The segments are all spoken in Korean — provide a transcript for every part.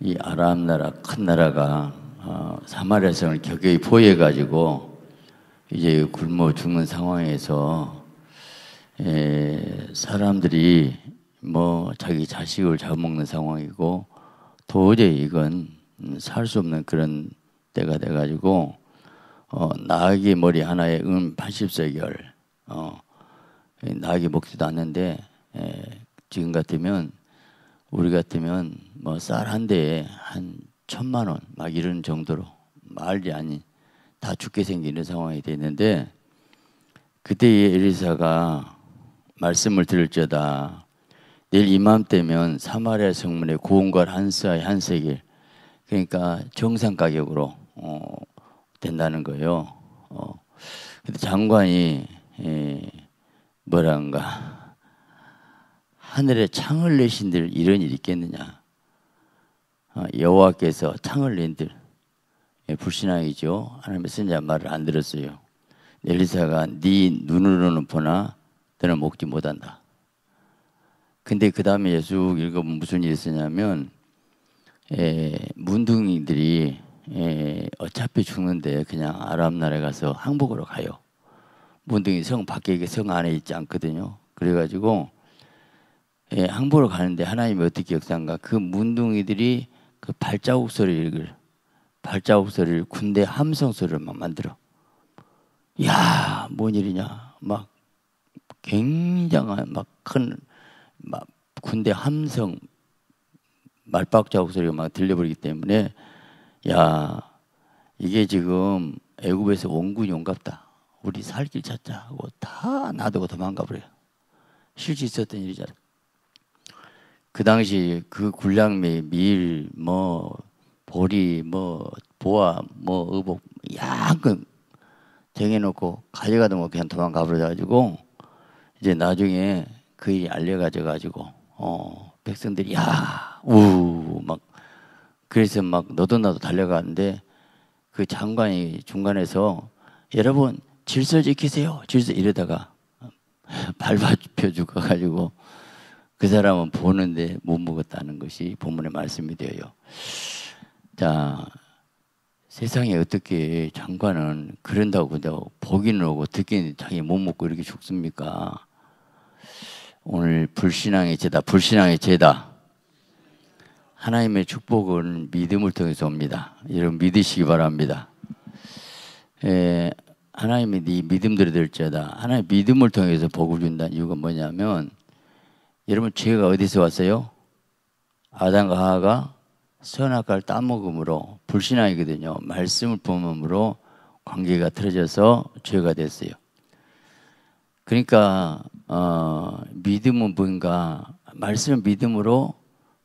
이 아랍 나라 큰 나라가 어, 사마리아성을 격격히 포위해가지고 이제 굶어 죽는 상황에서 에, 예, 사람들이 뭐 자기 자식을 잡아먹는 상황이고 도저히 이건 살 수 없는 그런 때가 돼가지고 어, 나귀 머리 하나에 은 80세결 어, 나귀 먹지도 않는데 에, 예, 지금 같으면 우리 같으면 뭐 쌀 한 대에 한 천만 원 막 이런 정도로 말이 아닌 다 죽게 생기는 상황이 됐는데 그때의 엘리사가 말씀을 들을지어다 내일 이맘때면 사마리아 성문에 고운걸 한스아 한세길 그러니까 정상 가격으로 어, 된다는 거예요. 어. 근데 장관이 에, 예, 뭐란가 하늘에 창을 내신들 이런 일이 있겠느냐? 어, 여호와께서 창을 낸들 예, 불신앙이죠. 하나님의 선자 말을 안 들었어요. 엘리사가 네 눈으로는 보나 너는 먹지 못한다. 근데 그 다음에 예수 읽어보면 무슨 일이 있었냐면 에, 예, 문둥이들이 에, 예, 어차피 죽는데 그냥 아랍 나라에 가서 항복으로 가요. 문둥이 성 밖에 성 안에 있지 않거든요. 그래가지고 예, 항보로 가는데 하나님이 어떻게 역사한가? 그 문둥이들이 그 발자국 소리를 발자국 소리를 군대 함성 소리를 막 만들어. 야, 뭔 일이냐? 막 굉장한 막큰 막 군대 함성 말박자국 소리가 막 들려버리기 때문에 야 이게 지금 애굽에서 온군 이온갑다 우리 살길 찾자 하고 다 놔두고 도망가 버려요 실제 있었던 일이잖아 그 당시 그 군량미, 밀, 뭐 보리, 뭐 보아, 뭐 의복 야금 쟁여놓고 가져가도 뭐 그냥 도망가 버려가지고 이제 나중에 그 일이 알려가져가지고 어 백성들이 야 우 막 그래서 막 너도 나도 달려가는데 그 장관이 중간에서 여러분 질서 지키세요 질서 이러다가 어, 발바표 죽어가지고 그 사람은 보는데 못 먹었다는 것이 본문의 말씀이 되어요. 자, 세상에 어떻게 장관은 그런다고 보기는 오고 듣기는 자기 못 먹고 이렇게 죽습니까? 오늘 불신앙의 죄다, 불신앙의 죄다. 하나님의 축복은 믿음을 통해서 옵니다. 여러분 믿으시기 바랍니다. 에, 예, 하나님이 네 믿음들이 될지다 하나님 믿음을 통해서 복을 준다는 이유가 뭐냐면 여러분 죄가 어디서 왔어요? 아담과 하하가 선악과를 따먹음으로 불신앙이거든요. 말씀을 품음으로 관계가 틀어져서 죄가 됐어요. 그러니까 어, 믿음은 뭔가 말씀 믿음으로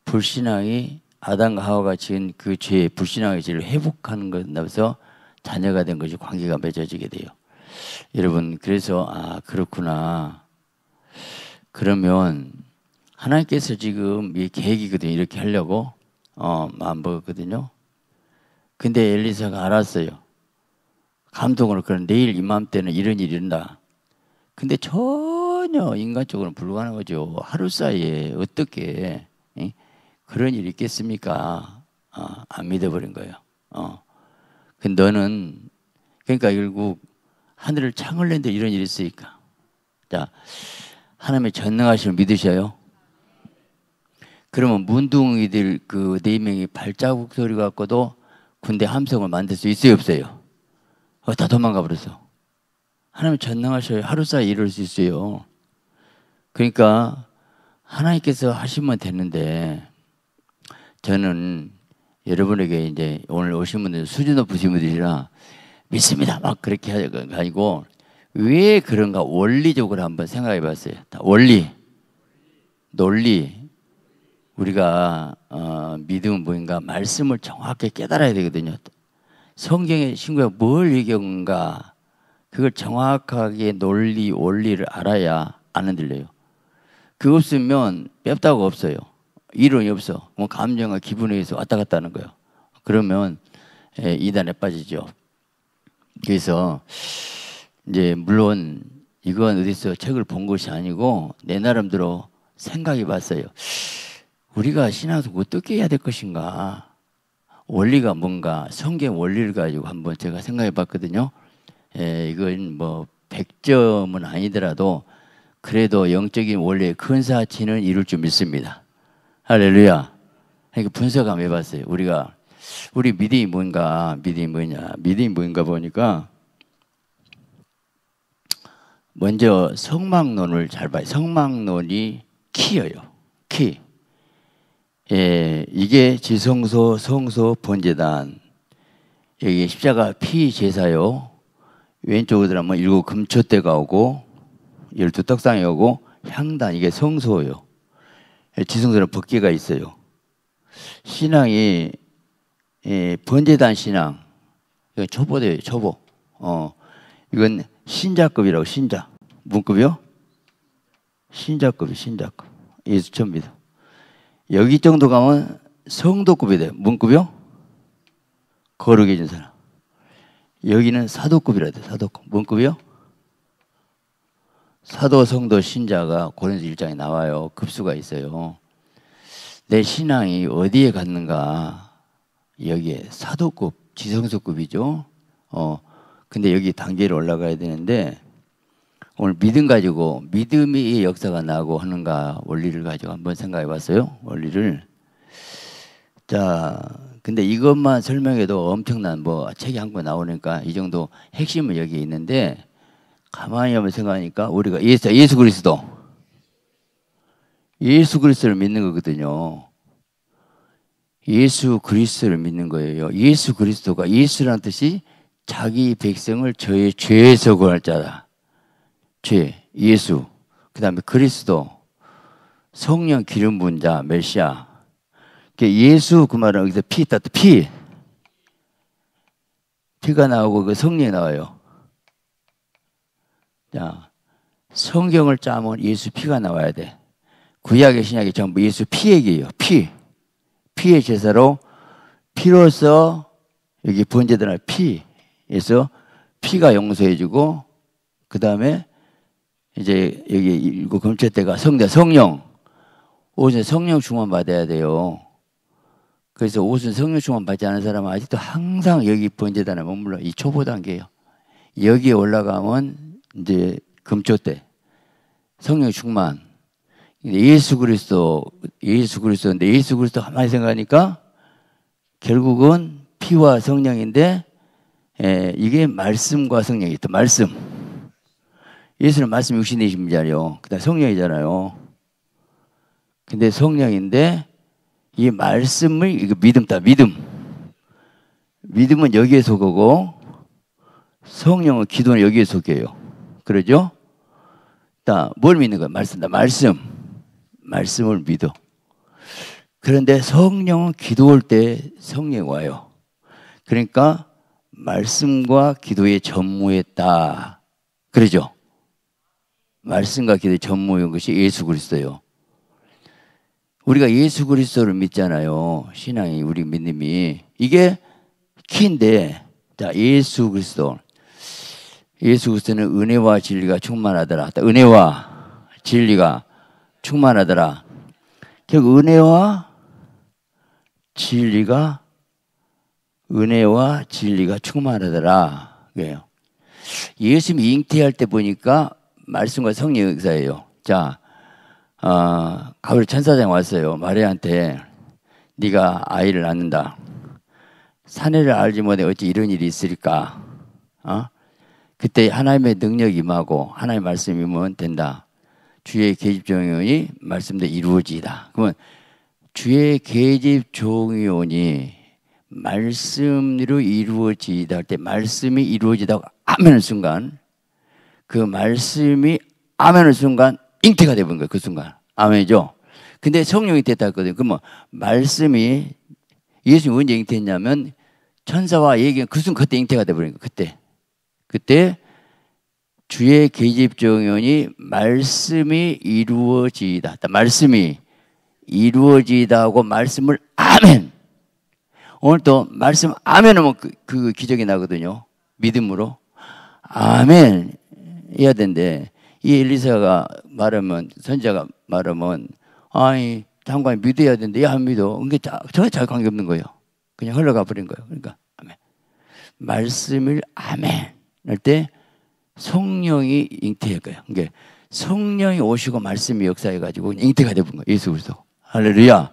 불신앙이 아담과 하와가 지은 그 죄의 불신앙의 죄를 회복하는 것나면서 자녀가 된 것이 관계가 맺어지게 돼요. 여러분 그래서 아 그렇구나. 그러면 하나님께서 지금 이 계획이거든요. 이렇게 하려고 어, 마음 먹었거든요. 근데 엘리사가 알았어요. 감동으로 그런 내일 이맘때는 이런 일이 일어나. 근데 전혀 인간적으로 불가능한 거죠. 하루 사이에 어떻게 에? 그런 일이 있겠습니까? 어, 안 믿어버린 거예요. 어. 근데 너는 그러니까 결국 하늘을 창을 낸데 이런 일이 있으니까. 자, 하나님의 전능하심을 믿으셔요. 그러면 문둥이들 그 네 명이 발자국 소리 갖고도 군대 함성을 만들 수 있어요 없어요? 어, 다 도망가 버렸어. 하나님 전능하셔요. 하루사이 이룰 수 있어요. 그러니까 하나님께서 하시면 되는데 저는 여러분에게 이제 오늘 오신 분들 수준 높으신 분들이라 믿습니다. 막 그렇게 하는 게 아니고 왜 그런가 원리적으로 한번 생각해 봤어요. 원리, 논리, 우리가 어, 믿음은 뭔가 말씀을 정확히 깨달아야 되거든요. 성경의 신구가 뭘 얘기한가 그걸 정확하게 논리 원리를 알아야 안들려요그 없으면 뺍다고 없어요. 이론이 없어. 뭐 감정과 기분에 의해서 왔다 갔다 하는 거예요. 그러면 예, 이단에 빠지죠. 그래서 이제 물론 이건 어디서 책을 본 것이 아니고 내 나름대로 생각해 봤어요. 우리가 신앙에서 어떻게 해야 될 것인가? 원리가 뭔가? 성경 원리를 가지고 한번 제가 생각해 봤거든요. 예, 이건 뭐 100점은 아니더라도 그래도 영적인 원리의 근사치는 이룰 줄 믿습니다. 할렐루야. 그러니까 분석 한번 해봤어요. 우리가 우리 믿음이 뭔가, 믿음이 뭐냐, 믿음이 뭔가 보니까 먼저 성막론을 잘 봐요. 성막론이 키예요. 키. 예, 이게 지성소, 성소, 번제단. 여기 십자가 피 제사요. 왼쪽으로 들어가면 뭐 일곱 금초대가 오고, 열두 떡상이 오고, 향단, 이게 성소요. 예, 지성소는 벗개가 있어요. 신앙이, 예, 번제단 신앙. 이거 초보대요, 초보. 어, 이건 신자급이라고, 신자. 문급이요? 신자급이 신자급. 예수처입니다. 여기 정도 가면 성도급이 돼요. 문급이요? 거룩해진 사람. 여기는 사도급이라 돼 사도급. 문급이요? 사도, 성도, 신자가 고린도 1장에 나와요. 급수가 있어요. 내 신앙이 어디에 갔는가? 여기에 사도급, 지성소급이죠. 어, 근데 여기 단계를 올라가야 되는데 오늘 믿음 가지고 믿음이 역사가 나고 하는가 원리를 가지고 한번 생각해 봤어요. 원리를. 자, 근데 이것만 설명해도 엄청난 뭐 책이 한 권 나오니까 이 정도 핵심은 여기 있는데 가만히 한번 생각하니까 우리가 예수, 예수 그리스도 예수 그리스도를 믿는 거거든요. 예수 그리스도를 믿는 거예요. 예수 그리스도가 예수란 뜻이 자기 백성을 저의 죄에서 구할 자다. 죄, 예수, 그 다음에 그리스도, 성령 기름 부 자, 메시아. 예수 그 말은 여기서 피 있다, 피. 피가 나오고 그 성령이 나와요. 자, 성경을 짜면 예수 피가 나와야 돼. 구약의 신약이 전부 예수 피 얘기예요. 피. 피의 제사로 피로서 여기 번제들은 피. 에서 피가 용서해주고 그 다음에 이제 여기 일곱 금째 때가 성대 성령 오순 성령 충만 받아야 돼요. 그래서 오순 성령 충만 받지 않은 사람은 아직도 항상 여기 번제단에 머물러 이 초보 단계예요. 여기에 올라가면 이제 금초 때 성령 충만 예수 그리스도 예수 그리스도인데 예수 그리스도 가만히 생각하니까 결국은 피와 성령인데 에, 예, 이게 말씀과 성령이 또 말씀 예수는 말씀 육신이신 자요. 그다음 성령이잖아요. 근데 성령인데 이 말씀을 이거 믿음다 믿음. 믿음은 여기에 속하고 성령은 기도는 여기에 속해요. 그러죠? 뭘 믿는 거야? 말씀다 말씀. 말씀을 믿어. 그런데 성령은 기도 올때 성령이 와요. 그러니까 말씀과 기도의 전무했다. 그러죠? 말씀과 기도의 전무인 것이 예수 그리스도예요. 우리가 예수 그리스도를 믿잖아요. 신앙이 우리 믿음이 이게 키인데 자 예수 그리스도 예수 그리스도는 은혜와 진리가 충만하더라. 은혜와 진리가 충만하더라. 결국 은혜와 진리가 은혜와 진리가 충만하더라. 예요. 예수님이 잉태할 때 보니까 말씀과 성령 의사예요. 자, 어, 아, 가볼 천사장 왔어요. 마리아한테 네가 아이를 낳는다. 사내를 알지 못해 어찌 이런 일이 있을까? 어? 그때 하나님의 능력 임하고 하나님의 말씀이 면 된다. 주의 계집 종이 말씀대 이루어지다. 그러면 주의 계집 종이 말씀으로 이루어지다 할 때 말씀이 이루어지다고 아멘 순간 그 말씀이 아멘을 순간 잉태가 되는 거예요. 그 순간. 아멘이죠? 근데 성령이 됐다 했거든요. 그뭐 말씀이 예수님 언제 잉태했냐면 천사와 얘기 그 순간 그때 잉태가 돼버린 거예요. 그때. 그때 주의 계집정연이 말씀이 이루어지다. 말씀이 이루어지다고 말씀을 아멘. 오늘 또 말씀 아멘 하면 그, 그 기적이 나거든요. 믿음으로. 아멘. 해야 된대. 이 엘리사가 말하면 선자가 말하면 아이당관이 믿어야 된대. 야, 믿어. 그게 전혀 잘 관계없는 거예요. 그냥 흘러가 버린 거예요. 그러니까 아멘. 말씀을 아멘 할 때 성령이 잉태할거예요 이게 성령이 오시고 말씀이 역사해가지고 잉태가 되어본 거예요. 예수 그리스도. 할렐루야.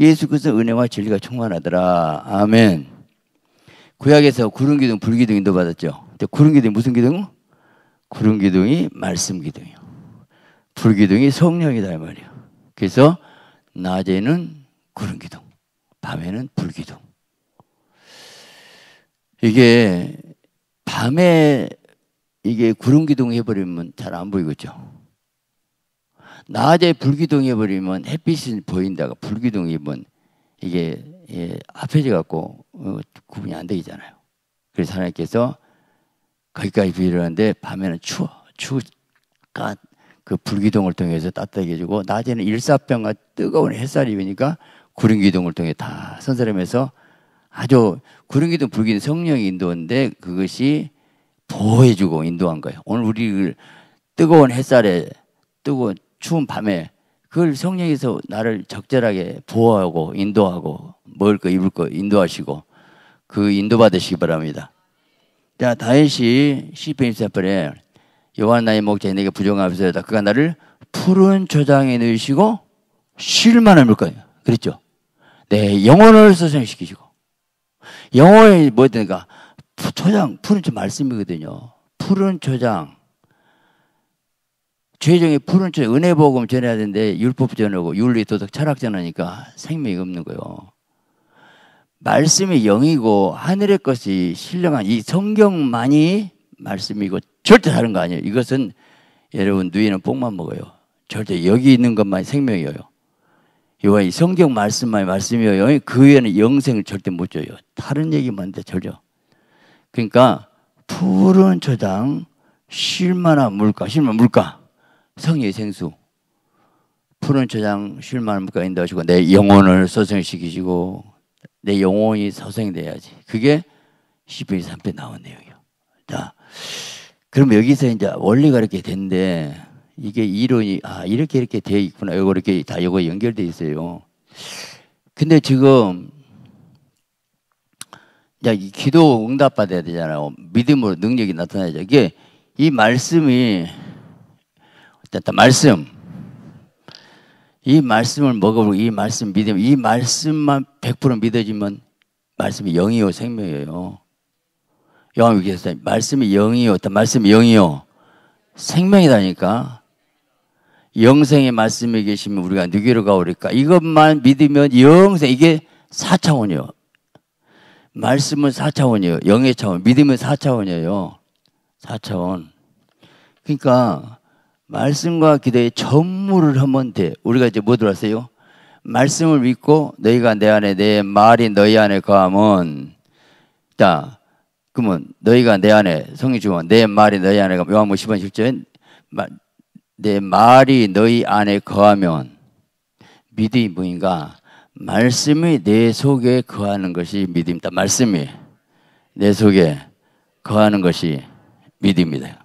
예수 그리스도 은혜와 진리가 충만하더라. 아멘. 구약에서 구름 기둥, 불 기둥 인도 받았죠. 구름 기둥 무슨 기둥? 구름 기둥이 말씀 기둥이요. 불 기둥이 성령이다 이 말이에요. 그래서 낮에는 구름 기둥, 밤에는 불 기둥. 이게 밤에 이게 구름 기둥 해버리면 잘 안 보이겠죠. 낮에 불 기둥 해버리면 햇빛이 보인다가 불 기둥이면 이게 예, 앞에져 갖고 어, 구분이 안 되잖아요. 그래서 하나님께서 거기까지 비를하는데 밤에는 추워. 추우까그 불기둥을 통해서 따뜻해지고 낮에는 일사병과 뜨거운 햇살이 비니까 구름기둥을 통해 다 선사람에서 아주 구름기둥 불기둥 성령이 인도인데 그것이 보호해주고 인도한 거예요. 오늘 우리를 그 뜨거운 햇살에 뜨고 추운 밤에 그걸 성령에서 나를 적절하게 보호하고 인도하고 먹을 거 입을 거 인도하시고 그 인도받으시기 바랍니다. 자, 다윗이 시편 24편에 여호와 나의 목자 내게 부정하옵소서 그가 나를 푸른 초장에 넣으시고 쉴만한 물가요. 그랬죠. 내 영혼을 소생시키시고 영혼이 뭐였던가 초장 푸른 초 말씀이거든요. 푸른 초장 죄정의 푸른 초장 은혜복음 전해야 되는데 율법 전하고 윤리 도덕 철학 전하니까 생명이 없는 거예요. 말씀이 영이고 하늘의 것이 신령한 이 성경만이 말씀이고 절대 다른 거 아니에요. 이것은 여러분 누이는 복만 먹어요. 절대 여기 있는 것만 생명이에요. 이와 이 성경 말씀만이 말씀이에요. 그 외에는 영생을 절대 못 줘요. 다른 얘기만 돼절여 그러니까 푸른 초장 쉴만한 물가, 쉴만 물가, 성의 생수. 푸른 초장 쉴만한 물가인도 하시고 내 영혼을 소생시키시고 내 영혼이 소생돼야지. 그게 10편 3편 에 나온 내용이요. 자, 그럼 여기서 이제 원리가 이렇게 된데 이게 이론이 아 이렇게 이렇게 돼 있구나. 이거 이렇게 다 이거 연결돼 있어요. 근데 지금 자, 기도 응답받아야 되잖아요. 믿음으로 능력이 나타나죠. 야 이게 이 말씀이 일단 말씀 이 말씀을 먹어보고 이 말씀 믿으면 이 말씀만 100% 믿어지면 말씀이 영이요 생명이에요. 영이 계시다. 말씀이 영이요. 말씀이 영이요. 생명이다니까. 영생의 말씀이 계시면 우리가 누구로 가오리까? 이것만 믿으면 영생 이게 4차원이요. 말씀은 4차원이요 영의 차원. 믿음은 4차원이에요. 4차원. 그러니까 말씀과 기도의 전무를 하면 돼. 우리가 이제 뭐 들었어요? 말씀을 믿고 너희가 내 안에 내 말이 너희 안에 거면자 그러면 너희가 내 안에 성령 주면 내 말이 너희 안에 가 요한복음 10번 1 0내 말이 너희 안에 거하면 믿음이 뭐인가 말씀이 내 속에 거하는 것이 믿음이다 말씀이 내 속에 거하는 것이 믿음이다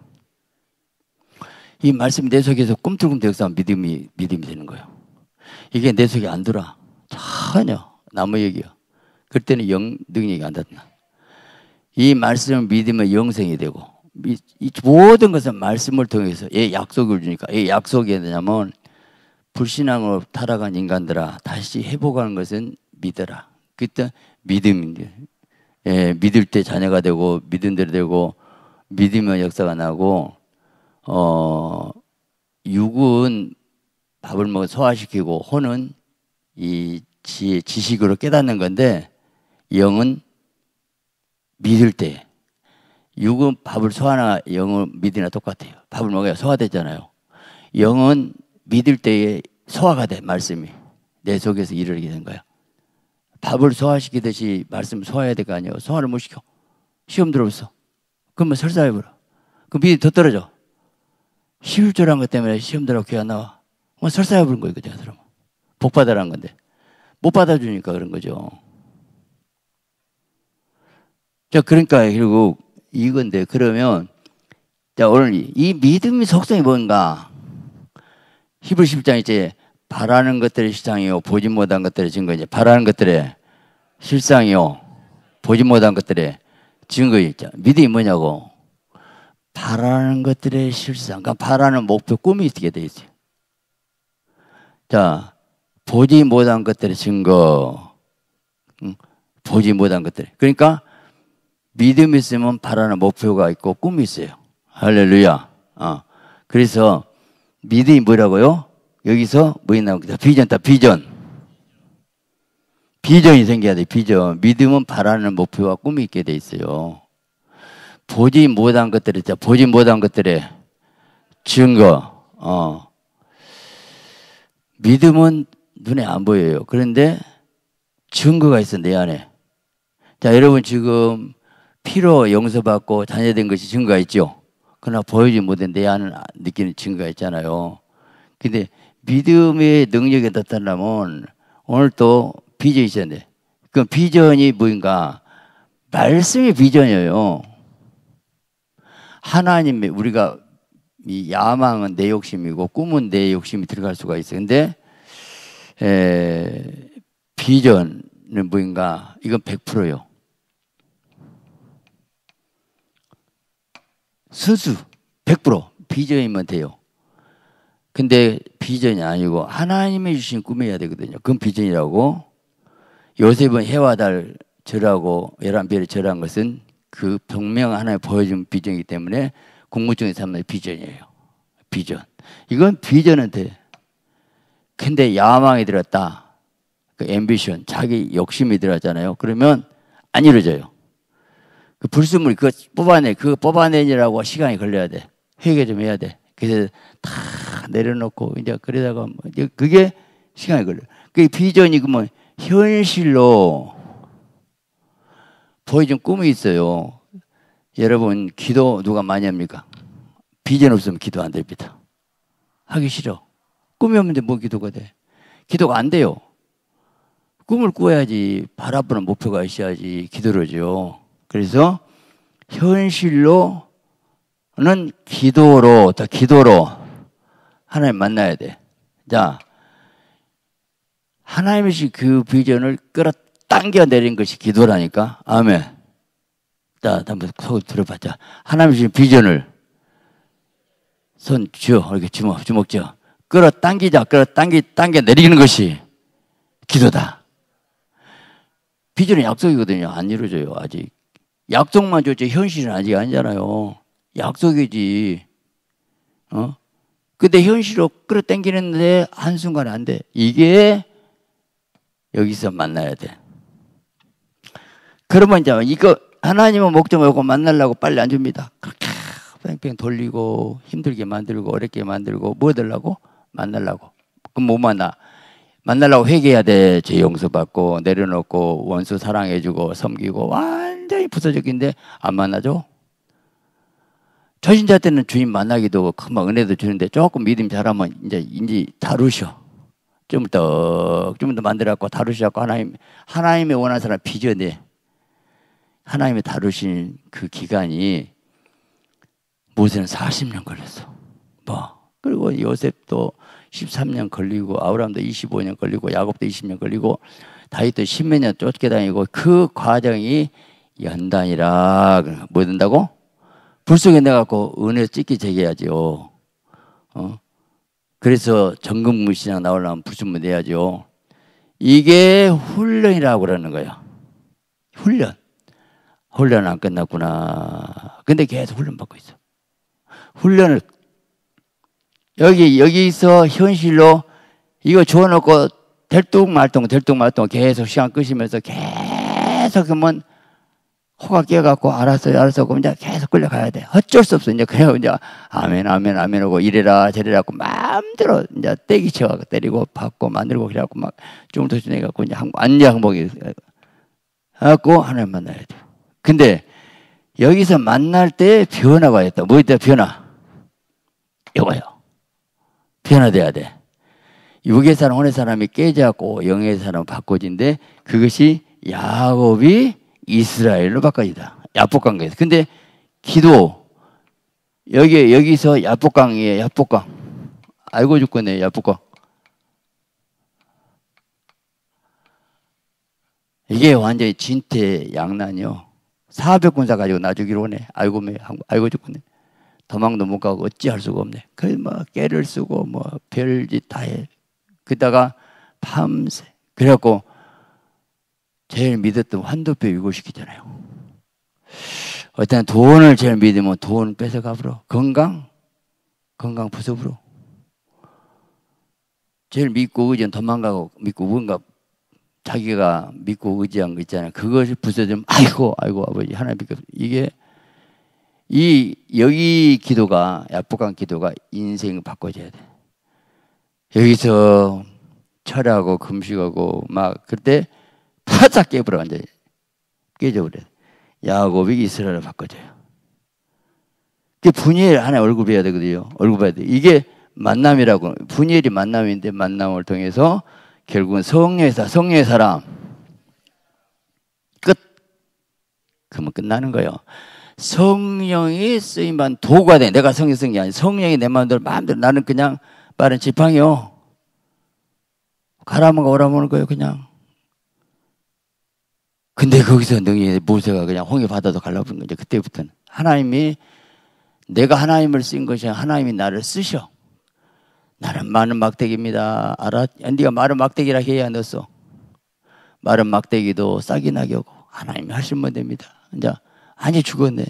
이 말씀이 내 속에서 꿈틀꿈틀 역사 믿음이, 믿음이 되는 거예요. 이게 내 속에 안 들어. 전혀. 나무 얘기야. 그때는 영, 능력이 안 닿나. 이 말씀을 믿으면 영생이 되고, 이, 이 모든 것은 말씀을 통해서 얘 약속을 주니까, 얘 약속이 되냐면 불신앙으로 타락한 인간들아, 다시 회복하는 것은 믿어라. 그때 믿음인데, 예, 믿을 때 자녀가 되고, 믿은 대로 되고, 믿으면 역사가 나고, 어, 육은 밥을 먹어 소화시키고 혼은 이 지, 지식으로 깨닫는 건데 영은 믿을 때 육은 밥을 소화나 영은 믿으나 똑같아요. 밥을 먹어야 소화되잖아요. 영은 믿을 때에 소화가 돼 말씀이 내 속에서 일 이르게 된 거야. 밥을 소화시키듯이 말씀 소화해야 될 거 아니에요. 소화를 못 시켜 시험 들어서 그러면 설사해버려. 그럼 믿이 더 떨어져. 실조는것 때문에 시험 들어 귀안 나와. 뭐 설사해 부른 거거든요, 사람. 복 받아라는 건데 못 받아주니까 그런 거죠. 자, 그러니까 결국 이건데 그러면 자 오늘 이 믿음의 속성이 뭔가? 히브리 1장 이제 바라는 것들의 실상이요, 보지 못한 것들의 증거 이제 바라는 것들의 실상이요, 보지 못한 것들의 증거 믿음이 뭐냐고? 바라는 것들의 실상, 그러니까 바라는 목표, 꿈이 있게 돼 있어요. 자, 보지 못한 것들의 증거, 응? 보지 못한 것들. 그러니까 믿음이 있으면 바라는 목표가 있고 꿈이 있어요. 할렐루야. 어. 그래서 믿음이 뭐라고요? 여기서 뭐이 나옵 비전다, 비전. 비전이 생겨야 돼, 비전. 믿음은 바라는 목표와 꿈이 있게 돼 있어요. 보지 못한 것들이 있죠. 보지 못한 것들의 증거. 어. 믿음은 눈에 안 보여요. 그런데 증거가 있어, 내 안에. 자, 여러분 지금 피로 용서받고 자녀된 것이 증거가 있죠. 그러나 보이지 못한 내 안을 느끼는 증거가 있잖아요. 근데 믿음의 능력이 나타나면 오늘 또 비전이 있어야 돼. 그럼 비전이 뭔가? 말씀이 비전이에요. 하나님의 우리가 이 야망은 내 욕심이고 꿈은 내 욕심이 들어갈 수가 있어 근데 에, 비전은 뭐인가? 이건 100%요. 스수100% 비전이면 돼요. 근데 비전이 아니고 하나님이 주신 꿈이어야 되거든요. 그건 비전이라고. 요셉은 해와 달 절하고 열한 별이 절한 것은 그 병명 하나에 보여준 비전이기 때문에 공무총의 삼는 비전이에요. 비전. 이건 비전한테 근데 야망이 들었다. 그 앰비션, 자기 욕심이 들었잖아요. 그러면 안 이루어져요. 그 불순물 그거 뽑아내, 그거 뽑아내느라고 시간이 걸려야 돼. 회개 좀 해야 돼. 그래서 다 내려놓고 이제 그러다가 뭐 이제 그게 시간이 걸려. 그 비전이 그러면 뭐 현실로 보여준 꿈이 있어요. 여러분, 기도 누가 많이 합니까? 비전 없으면 기도 안 됩니다. 하기 싫어. 꿈이 없는데 뭐 기도가 돼? 기도가 안 돼요. 꿈을 꾸어야지 바라보는 목표가 있어야지 기도를죠. 그래서 현실로는 기도로 다 기도로 하나님 만나야 돼. 자, 하나님이 그 비전을 끌어 당겨내린 것이 기도라니까. 아멘. 자, 한번 속을 들어봤자. 하나님 주신 비전을 손주어 이렇게 주먹, 주먹쥐어. 끌어 당기자, 끌어 당기, 당겨 내리는 것이 기도다. 비전은 약속이거든요. 안 이루어져요, 아직. 약속만 줬지, 현실은 아직 아니잖아요. 약속이지. 어? 근데 현실로 끌어 당기는데 한순간에 안 돼. 이게 여기서 만나야 돼. 그러면 이제 이거 하나님은 목적하고 만나려고 빨리 안 줍니다. 그렇게 뺑뺑 돌리고 힘들게 만들고 어렵게 만들고 뭐 하려고? 만나려고. 그럼 못 뭐 만나. 만나려고 회개해야 돼. 죄 용서받고 내려놓고 원수 사랑해주고 섬기고 완전히 부서적인데 안 만나죠? 초신자 때는 주님 만나기도 금방 은혜도 주는데 조금 믿음 잘하면 이제 인지 다루셔. 좀 더, 좀 더 만들어갖고 다루셔갖고 하나님, 하나님의 원하는 사람 빚어내. 하나님이 다루신 그 기간이 모세는 40년 걸렸어. 뭐. 그리고 요셉도 13년 걸리고 아브라함도 25년 걸리고 야곱도 20년 걸리고 다윗도 10몇 년 쫓겨다니고 그 과정이 연단이라 뭐 된다고? 불속에 내갖고 은혜 찢기 제기해야죠. 어? 그래서 정금무신장 나오려면 불순문 돼야죠. 이게 훈련이라고 그러는 거야. 훈련. 훈련 안 끝났구나. 근데 계속 훈련 받고 있어. 훈련을 여기 여기서 현실로 이거 줘놓고 될뚱 말뚱 될뚱 말뚱 계속 시간 끄시면서 계속 그러면 코가 깨갖고 알았어요 알았어 하고 이제 계속 끌려가야 돼 어쩔 수 없어 이제 그냥 이제 아멘 아멘 아멘 하고 이래라 저래라 고 마음대로 이제 떼기 쳐갖고 때리고 받고 만들고 그래갖고 막 좀더 지내갖고 이제 한국 안제 항복이 갖고 하나님 만나야 돼 근데 여기서 만날 때 변화가 있다. 뭐 있다? 변화. 이거요. 변화돼야 돼. 육의 사람, 혼의 사람이 깨져갖고 영의 사람 바꿔진데 그것이 야곱이 이스라엘로 바꿔지다. 야복강에서. 근데 기도 여기 여기서 야복강이에요. 야복강. 알고 죽겠네. 야복강. 이게 완전히 진퇴양난이요. 400군사 가지고 나주기로 하네. 알고 매, 뭐, 알고 죽겠네. 도망도 못 가고 어찌할 수가 없네. 그뭐 깨를 쓰고 뭐 별짓 다 해. 그다가 밤새. 그래갖고 제일 믿었던 환도표 유고시키잖아요. 어떤 돈을 제일 믿으면 돈 뺏어가버려. 건강? 건강 부숴버려. 제일 믿고 그전 도망가고 믿고 뭔가 자기가 믿고 의지한 거 있잖아요. 그것이 부서지면 아이고 아이고 아버지 하나님께 이게 이 여기 기도가 야복한 기도가 인생을 바꿔줘야 돼. 여기서 철하고 금식하고 막 그때 바짝 깨버려 완전히 깨져버려. 야곱이 이스라엘을 바꿔줘요. 그분열 하나 얼굴 봐야 되거든요. 얼굴 봐야 돼. 이게 만남이라고 분열이 만남인데 만남을 통해서 결국은 성령의 사람, 성령의 사람. 끝. 그러면 끝나는 거예요. 성령이 쓰임만 도구가 돼. 내가 성령 쓴게 아니라 성령이 내 마음대로 마음대로 나는 그냥 빠른 지팡이요. 가라면 오라면 거예요, 그냥. 근데 거기서 능히 모세가 그냥 홍해 바다도 갈라본 거죠. 그때부터는 하나님이 내가 하나님을 쓴 것이 하나님이 나를 쓰셔. 나는 마른 막대기입니다. 알아? 네가 마른 막대기라 해야 넣었어. 마른 막대기도 싹이 나게 하고 하나님이 하시면 됩니다. 이제 아니 죽었네.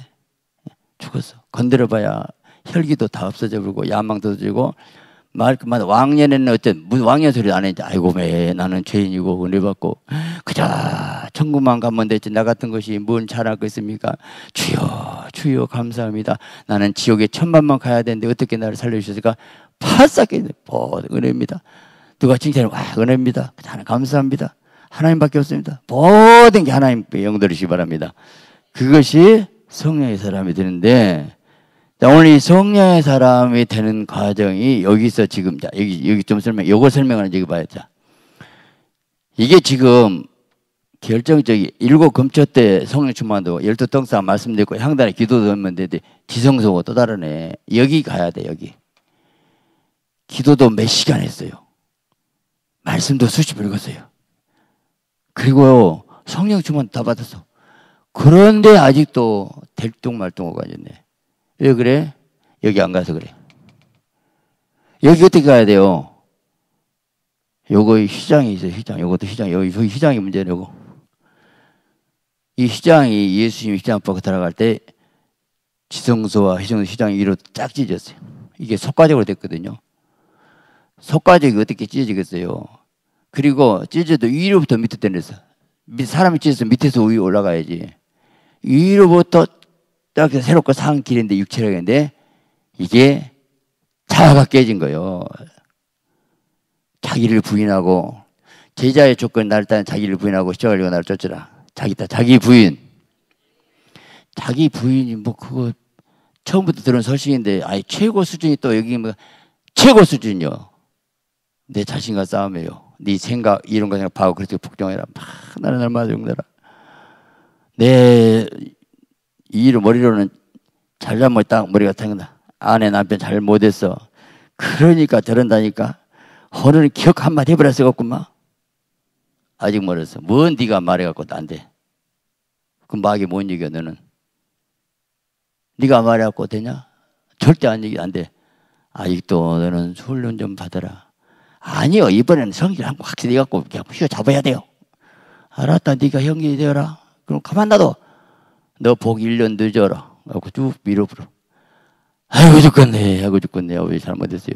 죽었어. 건드려봐야 혈기도 다 없어져 버리고 야망도 지고 말 그만 왕년에는 어쨌든 무 왕년 소리 안 했지. 아이고 매 나는 죄인이고 은혜 받고 그저 천국만 가면 됐지. 나 같은 것이 뭔 잘하고 있습니까? 주여 주여 감사합니다. 나는 지옥에 천만만 가야 되는데 어떻게 나를 살려주셨을까? 바싹게 모든 은혜입니다. 누가 칭찬을 와 은혜입니다. 하나님 감사합니다. 하나님밖에 없습니다. 모든 게 하나님께 영들으시기 바랍니다. 그것이 성령의 사람이 되는데 오늘 이 성령의 사람이 되는 과정이 여기서 지금 자 여기 여기 좀 설명 요거 설명하는 얘기 봐야 자 이게 지금 결정적이 일곱 검초때 성령 충만도 열두 떡사 말씀드렸고 향단에 기도도 하면 되는데 지성소고 또 다르네 여기 가야 돼 여기 기도도 몇 시간 했어요. 말씀도 수십 읽었어요. 그리고 성령 주문 다 받았어. 그런데 아직도 될뚱말뚱하고 앉았네. 왜 그래? 여기 안 가서 그래. 여기 어떻게 가야 돼요? 요거 시장이 있어요, 시장. 요것도 시장. 여기 시장이 문제라고. 이 시장이 예수님 시장 밖에 들어갈 때 지성소와 해성소 시장 위로 쫙 찢었어요. 이게 속과적으로 됐거든요. 속가죽이 어떻게 찢어지겠어요? 그리고 찢어도 위로부터 밑에 때려서 사람이 찢어서 밑에서 위에 올라가야지. 위로부터 딱 새롭고 산 길인데 육체력인데 이게 자아가 깨진 거예요. 자기를 부인하고 제자의 조건 나를 따는 자기를 부인하고 시작하려고 나를 쫓으라. 자기 다 자기 부인. 자기 부인이 뭐 그거 처음부터 들은 설식인데 아예 최고 수준이 또 여기 뭐 최고 수준이요. 내 자신과 싸움이에요. 네 생각 이런 거 생각하고 그렇게 복종해라. 막 나는 얼마나 용내라. 내 이로 머리로는 잘잘못 딱 머리가 탱다. 아내 남편 잘 못했어. 그러니까 저런다니까. 오늘 은 기억 한마디 해버렸어 갖구만. 아직 멀었어. 뭔 네가 말해갖고도 안 돼. 그 막이 뭔 얘기야 너는? 네가 말해갖고 되냐? 절대 안 얘기 안 돼. 아직도 너는 훈련 좀 받아라. 아니요. 이번에는 성질 한 번 확실히 갖고 그냥 휘어잡아야 돼요. 알았다. 네가 형이 되어라. 그럼 가만 놔둬. 너복 1년 늦어라. 하고 쭉 밀어버려. 아이고 죽겠네. 아이고 죽겠네. 아 잘못했어요.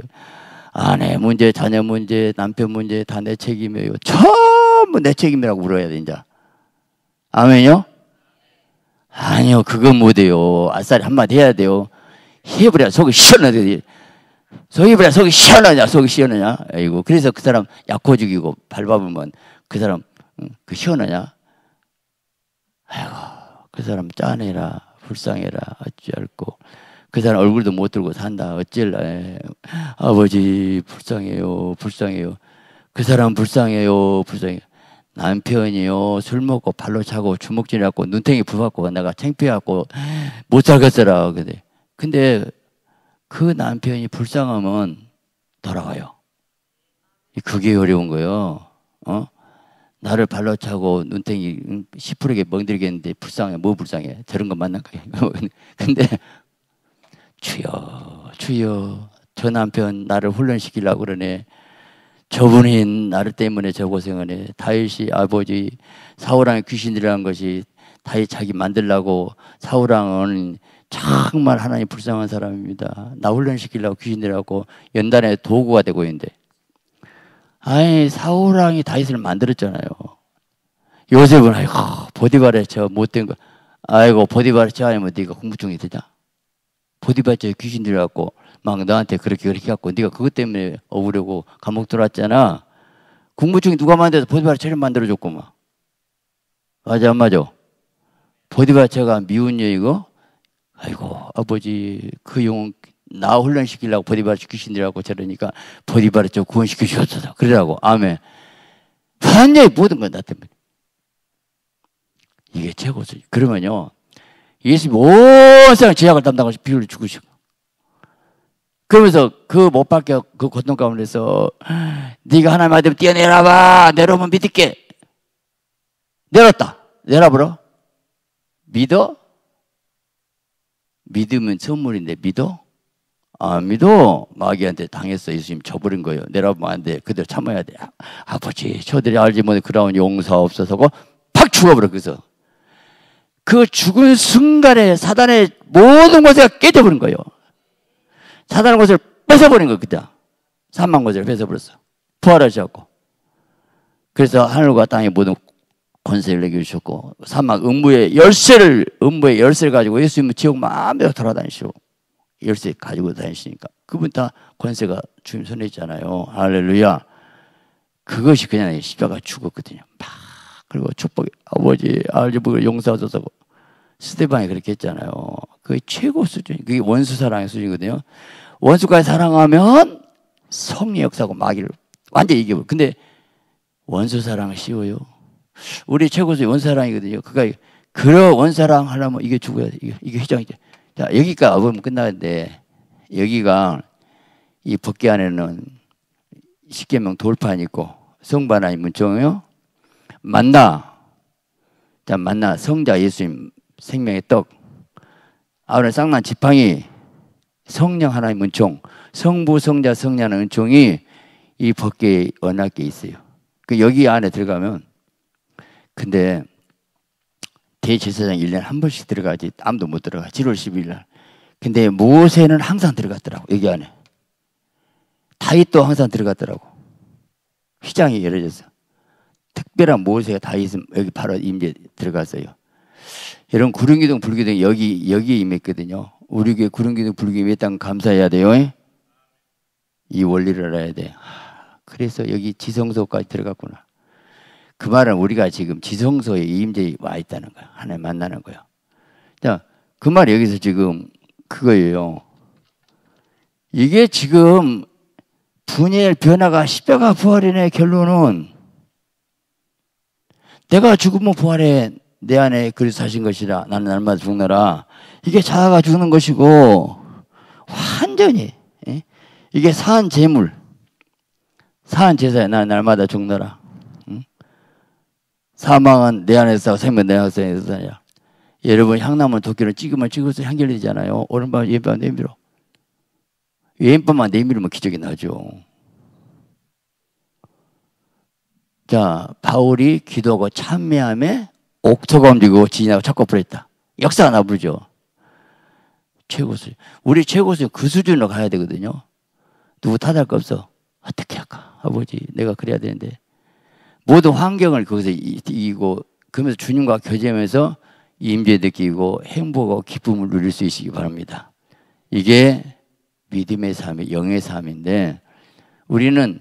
아내 문제, 자녀 문제, 남편 문제 다 내 책임이에요. 전부 내 책임이라고 물어야 돼, 이제. 아멘요? 아니요, 그거 못해요. 아싸리 한마디 해야 돼요. 해버려. 속이 시원하게 속이 뭐야? 속이 시원하냐? 속이 시원하냐? 이고 그래서 그 사람 약고 죽이고 밟아보면 그 사람 그 시원하냐? 아이고 그 사람 짠해라 불쌍해라 어찌할꼬 그 사람 얼굴도 못 들고 산다 어찌할래 아버지 불쌍해요 불쌍해요 그 사람 불쌍해요 불쌍해 남편이요 술 먹고 발로 차고 주먹질 해갖고 눈탱이 부갖고 내가 창피해갖고 못 살겠더라 근데 근데 그 남편이 불쌍하면 돌아가요. 그게 어려운 거예요. 어? 나를 발로 차고 눈탱이 시푸르게 멍들겠는데 불쌍해. 뭐 불쌍해. 저런 거 만난 거야. 근데 주여, 주여, 저 남편 나를 훈련시키려고 그러네. 저분이 나를 때문에 저고생하네 다윗이 아버지 사우랑의 귀신이라는 것이 다윗 자기 만들라고 사우랑은 정말 하나님 불쌍한 사람입니다. 나 훈련시키려고 귀신이라고 연단에 도구가 되고 있는데. 아니, 사우랑이 다윗을 만들었잖아요. 요셉은, 아이고, 보디발에 저 못된 거, 아이고, 보디발에 저 아니면 네가 궁부증이 되냐? 보디발저 귀신 들어고막 너한테 그렇게 그렇게 갖고, 네가 그것 때문에 억울하고 감옥 들어왔잖아. 궁부증이 누가 만들어서 보디발에 저를 만들어줬구만. 맞아, 안 맞아? 보디발에 가 미운 여이고, 아이고 아버지 그 영혼 나훈련시키려고 보디바르 키신이라고 저러니까 보디바르 좀 구원시켜 주옵소 그러라고 아멘 완전히 모든 건 나 때문에 이게 최고죠 그러면요 예수 모든 제약을 담당하시 비율을 죽으시고 그러면서 그못 받게 그 고통 가운데서 네가 하나님 아들 뛰어내려봐 내려오면 믿을게 내렸다 내려보러 믿어 믿으면 선물인데 믿어? 안 아, 믿어? 마귀한테 당했어. 예수님 쳐버린 거예요. 내려보면 안 돼. 그대로 참아야 돼. 아버지, 저들이 알지 못해 그라운 용서 없어서고 팍 죽어버려. 그래서 그 죽은 순간에 사단의 모든 것을 깨져버린 거예요. 사단의 것을 뺏어버린 거 그때. 사망 것을 뺏어버렸어. 부활하셨고. 그래서 하늘과 땅의 모든 권세를 내겨주셨고 사막 음부의 열쇠를 음부의 열쇠를 가지고 예수님은 지옥 마음대로 돌아다니시고 열쇠 가지고 다니시니까 그분 다 권세가 주님 손에 있잖아요 할렐루야 그것이 그냥 십자가 죽었거든요 막 그리고 축복 아버지 아버지 용서하소서 스테반이 그렇게 했잖아요 그게 최고 수준 그게 원수 사랑의 수준이거든요 원수까지 사랑하면 성리 역사고 마귀를 완전히 이겨버려 근데 원수 사랑을 쉬워요 우리 최고수 원사랑이거든요. 그가 그러 원사랑 하려면 이게 죽어야 돼. 이게, 이게 회장이죠. 자, 여기가 보면 끝나는데 여기가 이 법계 안에는 십계명 돌판 있고 성반 아니 문종요 만나 자 만나 성자 예수님 생명의 떡 아우는 쌍난 지팡이 성령 하나의문총 성부 성자 성자는 은총이 이법계의 언약계 에 있어요. 그 여기 안에 들어가면 근데 대제사장 1년 에한 번씩 들어가지 아무도 못 들어가. 7월 10일 날. 근데 모세는 항상 들어갔더라고. 여기 안에. 다윗도 항상 들어갔더라고. 휘장이 열어져서 특별한 모세가 다윗은 여기 바로 임재 들어갔어요. 여러분 구름기둥 불기둥 여기 여기에 임했거든요. 우리 교회 구름기둥 불기둥 일단 감사해야 돼요. 이 원리를 알아야 돼. 그래서 여기 지성소까지 들어갔구나. 그 말은 우리가 지금 지성소에 임재에 와 있다는 거야. 하나님 만나는 거야. 자, 그 말 여기서 지금 그거예요. 이게 지금 분열 변화가 십자가 부활이네 결론은 내가 죽으면 부활해 내 안에 그리스도 하신 것이라 나는 날마다 죽느라 이게 자아가 죽는 것이고 완전히 예? 이게 사한 재물 사한 제사에 나는 날마다 죽느라 사망은 내 안에 서 생명 내 안에 서으냐 여러분 향나무 도끼를 찍으면 찍을수 향결이잖아요. 오른발 예배 내밀어. 왼발만 내밀으면 기적이 나죠. 자 바울이 기도하고 참매함에 옥토가 움직이고 진하고 착고풀 했다. 역사가 나부르죠. 최고 수준. 우리 최고 수준 그 수준으로 가야 되거든요. 누구 탓할 거 없어. 어떻게 할까? 아버지, 내가 그래야 되는데. 모든 환경을 거기서 이기고 그러면서 주님과 교제하면서 임재 느끼고 행복하고 기쁨을 누릴 수 있으기 바랍니다. 이게 믿음의 삶이 영의 삶인데 우리는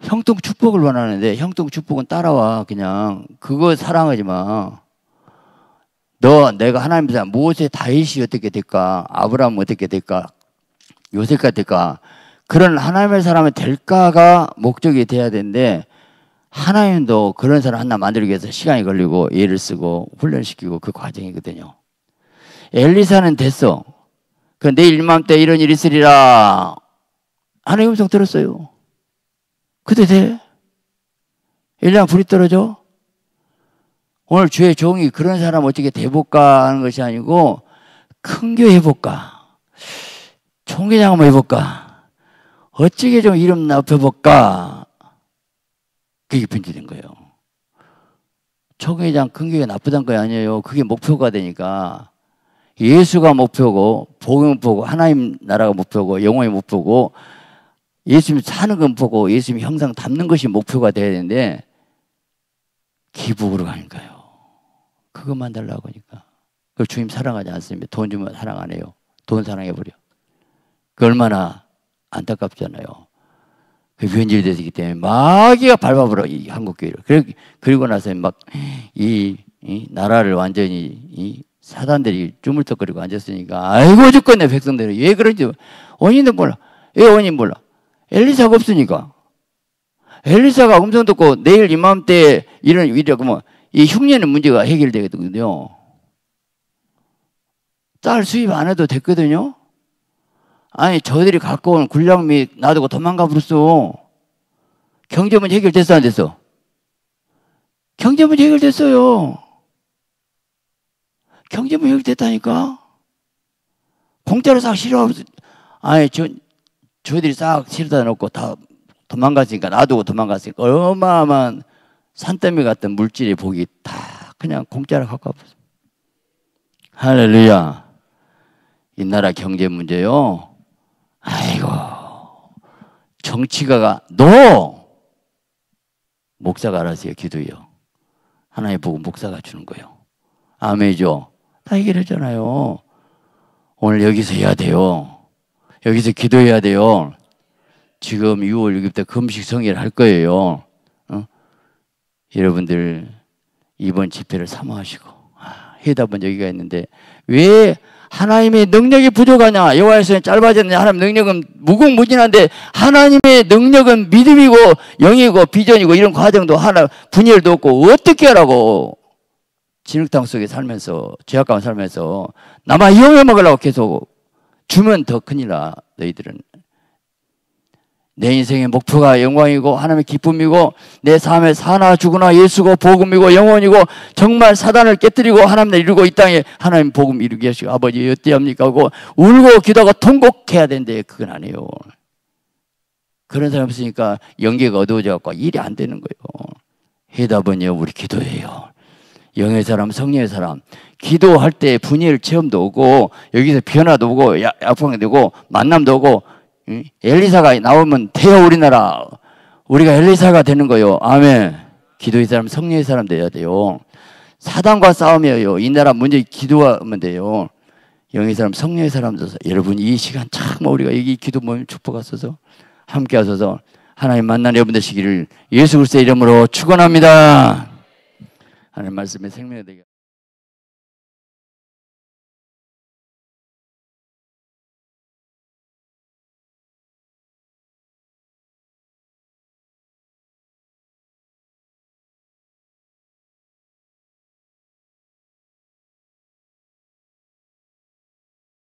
형통 축복을 원하는데 형통 축복은 따라와 그냥 그거 사랑하지 마. 너 내가 하나님 사람 모세 다윗이 어떻게 될까? 아브라함 어떻게 될까? 요셉가 될까? 그런 하나님의 사람이 될까가 목적이 돼야 되는데 하나님도 그런 사람 하나 만들기 위해서 시간이 걸리고 예를 쓰고 훈련시키고 그 과정이거든요. 엘리사는 됐어. 그 내일 맘때 이런 일이 있으리라. 하나님 음성 들었어요. 그때 돼. 일년 불이 떨어져. 오늘 주의 종이 그런 사람 어떻게 대볼까 하는 것이 아니고 큰 교회 해볼까. 총기장 한번 해볼까. 어찌게 좀 이름 납혀볼까. 그게 분주된 거예요. 초교회장 큰 교회 나쁘단 거 아니에요. 그게 목표가 되니까 예수가 목표고 복음 보고 하나님 나라가 목표고 영혼이 목표고 예수님 사는 건 보고 예수님 형상 담는 것이 목표가 돼야 되는데 기복으로 가니까요. 그것만 달라고 하니까. 그 주님 사랑하지 않습니다. 돈 주면 사랑 안 해요. 돈 사랑해버려. 그 얼마나 안타깝잖아요. 위원질이 그 되기 때문에 마귀가 밟아버려 이 한국 교회를. 그리고, 그리고 나서 막 이 이 나라를 완전히 이 사단들이 주물떡거리고 앉았으니까 아이고 죽겠네 백성들이 왜 그런지 원인은 몰라. 왜 원인 몰라. 엘리사가 없으니까. 엘리사가 음성 듣고 내일 이맘때 이런 일이라 그러면 이 흉내는 문제가 해결되거든요. 딸 수입 안 해도 됐거든요. 아니 저들이 갖고 온 군량 미 놔두고 도망가 버렸어. 경제 문제 해결됐어 안 됐어? 경제 문제 해결됐어요. 경제 문제 해결됐다니까. 공짜로 싹 실어. 버렸어 아니 저 저들이 싹 실어다 놓고 다 도망갔으니까 놔두고 도망갔으니까 얼마만 산더미 같은 물질의 복이 다 그냥 공짜로 갖고 와버어 할렐루야. 이 나라 경제 문제요. 아이고, 정치가가, 너! 목사가 알아서 기도요. 해하나의복고 목사가 주는 거요. 예 아멘이죠? 다 해결했잖아요. 오늘 여기서 해야 돼요. 여기서 기도해야 돼요. 지금 6월 6일부터 금식 성의를 할 거예요. 어? 여러분들 이번 집회를 사모하시고 아, 해답은 여기가 있는데 왜 하나님의 능력이 부족하냐? 여호와에서는 짧아졌냐? 하나님 능력은 무궁무진한데 하나님의 능력은 믿음이고 영이고 비전이고 이런 과정도 하나 분열도 없고 어떻게 하라고 진흙탕 속에 살면서 죄악감 살면서 나만 이용해 먹으려고 계속 주면 더 큰일 나 너희들은 내 인생의 목표가 영광이고 하나님의 기쁨이고 내 삶의 사나 죽으나 예수고 복음이고 영원이고 정말 사단을 깨뜨리고 하나님을 이루고 이 땅에 하나님 복음 이루게 하시고 아버지 어때합니까 하고 울고 기도하고 통곡해야 되는데 그건 아니에요. 그런 사람 없으니까영계가 어두워져갖고 일이 안 되는 거예요. 해답은요 우리 기도예요. 영의 사람, 성령의 사람. 기도할 때 분열 체험도 오고, 여기서 변화도 오고, 야풍이 되고, 만남도 오고, 엘리사가 나오면 태어 우리나라 우리가 엘리사가 되는 거요 아멘 기도의 사람 성령의 사람 돼야 돼요 사단과 싸움이에요 이 나라 문제 기도하면 돼요 영의 사람 성령의 사람 돼서 여러분 이 시간 참 우리가 여기 기도 모임 축복하소서 함께 하소서 하나님 만난 여러분 되시기를 예수 그리스도의 이름으로 축원합니다 하나님 말씀에 생명이 되게